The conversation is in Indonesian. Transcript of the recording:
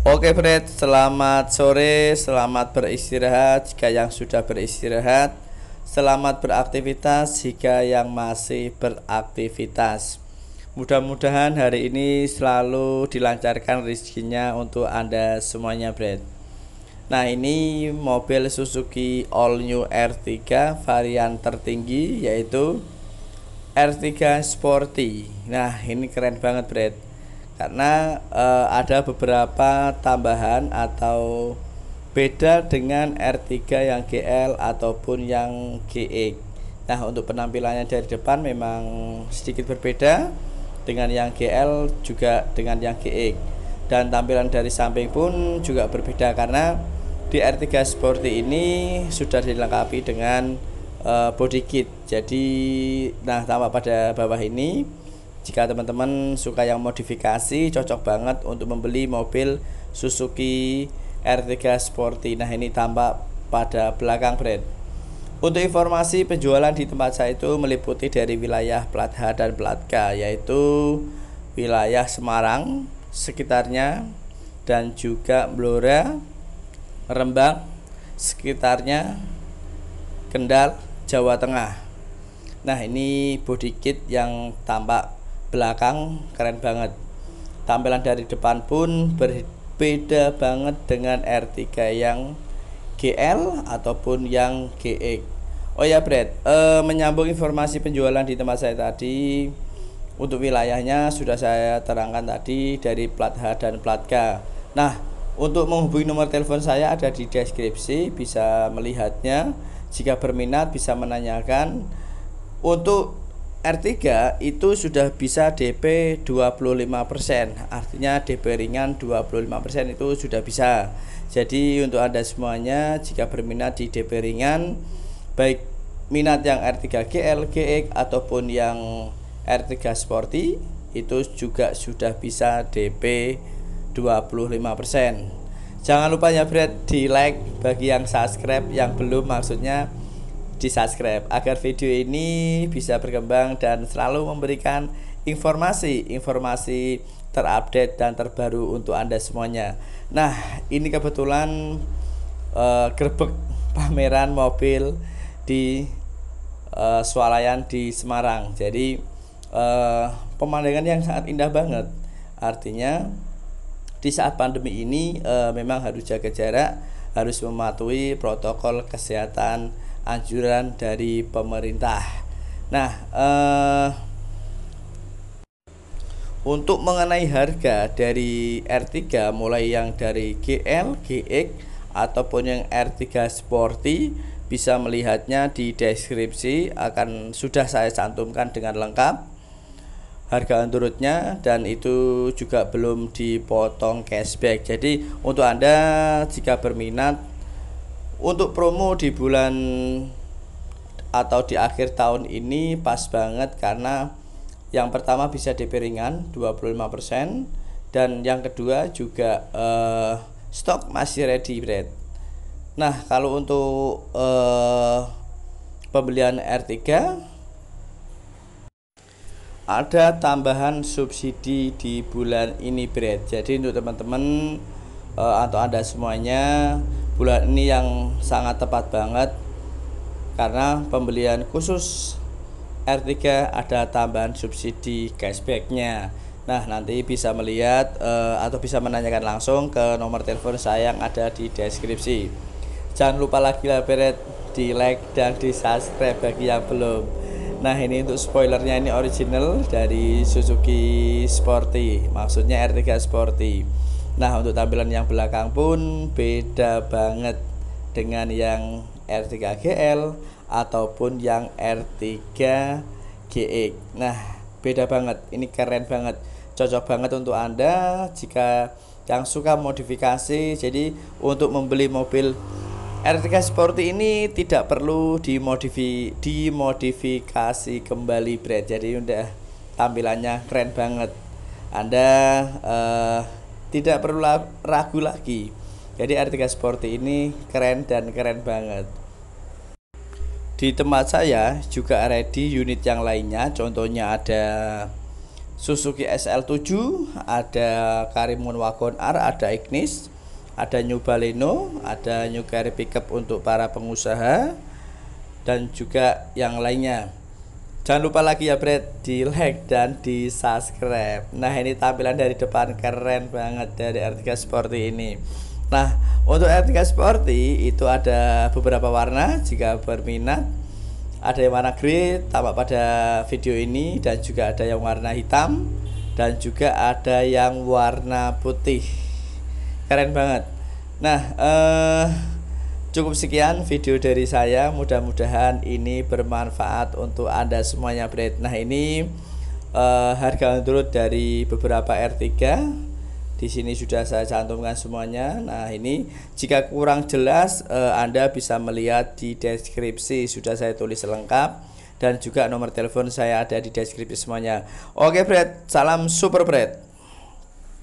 Oke Fred, selamat sore, selamat beristirahat jika yang sudah beristirahat, selamat beraktivitas jika yang masih beraktivitas. Mudah-mudahan hari ini selalu dilancarkan rezekinya untuk Anda semuanya, Fred. Nah, ini mobil Suzuki All New R3 varian tertinggi yaitu R3 Sporty. Nah, ini keren banget, Fred karena e, ada beberapa tambahan atau beda dengan R3 yang GL ataupun yang GE. Nah, untuk penampilannya dari depan memang sedikit berbeda dengan yang GL juga dengan yang GE. Dan tampilan dari samping pun juga berbeda karena di R3 Sporty ini sudah dilengkapi dengan uh, body kit. Jadi, nah tampak pada bawah ini jika teman-teman suka yang modifikasi, cocok banget untuk membeli mobil Suzuki R3 Sporty. Nah, ini tampak pada belakang brand. Untuk informasi penjualan di tempat saya itu meliputi dari wilayah Plat H dan Plat K, yaitu wilayah Semarang, sekitarnya, dan juga Blora, Rembang, sekitarnya, Kendal, Jawa Tengah. Nah, ini body kit yang tampak belakang keren banget tampilan dari depan pun berbeda banget dengan R3 yang GL ataupun yang GX oh ya Brad e, menyambung informasi penjualan di tempat saya tadi untuk wilayahnya sudah saya terangkan tadi dari plat H dan plat K nah untuk menghubungi nomor telepon saya ada di deskripsi bisa melihatnya jika berminat bisa menanyakan untuk R3 itu sudah bisa DP 25%. Artinya DP ringan 25% itu sudah bisa. Jadi untuk Anda semuanya jika berminat di DP ringan baik minat yang R3GL, GX ataupun yang R3 Sporty itu juga sudah bisa DP 25%. Jangan lupa ya Fred di like bagi yang subscribe yang belum maksudnya di subscribe agar video ini bisa berkembang dan selalu memberikan informasi-informasi terupdate dan terbaru untuk anda semuanya nah ini kebetulan uh, gerbek pameran mobil di uh, swalayan di Semarang jadi uh, pemandangan yang sangat indah banget artinya di saat pandemi ini uh, memang harus jaga jarak harus mematuhi protokol kesehatan anjuran dari pemerintah. Nah, eh, untuk mengenai harga dari R3 mulai yang dari GL, GX ataupun yang R3 Sporty bisa melihatnya di deskripsi akan sudah saya cantumkan dengan lengkap harga turutnya dan itu juga belum dipotong cashback. Jadi untuk Anda jika berminat untuk promo di bulan atau di akhir tahun ini pas banget karena yang pertama bisa DP ringan 25% dan yang kedua juga eh, stok masih ready bread. Nah, kalau untuk eh, pembelian R3 ada tambahan subsidi di bulan ini bread. Jadi untuk teman-teman eh, atau Anda semuanya bulan ini yang sangat tepat banget karena pembelian khusus R3 ada tambahan subsidi cashbacknya Nah nanti bisa melihat uh, atau bisa menanyakan langsung ke nomor telepon saya yang ada di deskripsi Jangan lupa lagi lah beret di like dan di subscribe bagi yang belum Nah ini untuk spoilernya ini original dari Suzuki Sporty Maksudnya R3 Sporty Nah untuk tampilan yang belakang pun beda banget dengan yang R3GL ataupun yang R3GX. Nah beda banget, ini keren banget, cocok banget untuk anda jika yang suka modifikasi. Jadi untuk membeli mobil R3 sporty ini tidak perlu dimodifi dimodifikasi kembali bread. Jadi udah tampilannya keren banget. Anda uh, tidak perlu ragu lagi. Jadi Artika Sporty ini keren dan keren banget. Di tempat saya juga ready unit yang lainnya, contohnya ada Suzuki SL7, ada Karimun Wagon R, ada Ignis, ada New Baleno, ada New Carry Pickup untuk para pengusaha, dan juga yang lainnya. Jangan lupa lagi ya Brad di like dan di subscribe. Nah ini tampilan dari depan keren banget dari R3 Sporty ini. Nah untuk R3 Sporty itu ada beberapa warna jika berminat. Ada yang warna grey tampak pada video ini dan juga ada yang warna hitam dan juga ada yang warna putih. Keren banget. Nah eh Cukup sekian video dari saya. Mudah-mudahan ini bermanfaat untuk Anda semuanya, Bread. Nah, ini eh, harga menurut dari beberapa R3. Di sini sudah saya cantumkan semuanya. Nah, ini jika kurang jelas eh, Anda bisa melihat di deskripsi sudah saya tulis lengkap dan juga nomor telepon saya ada di deskripsi semuanya. Oke, Bread. Salam super Bread.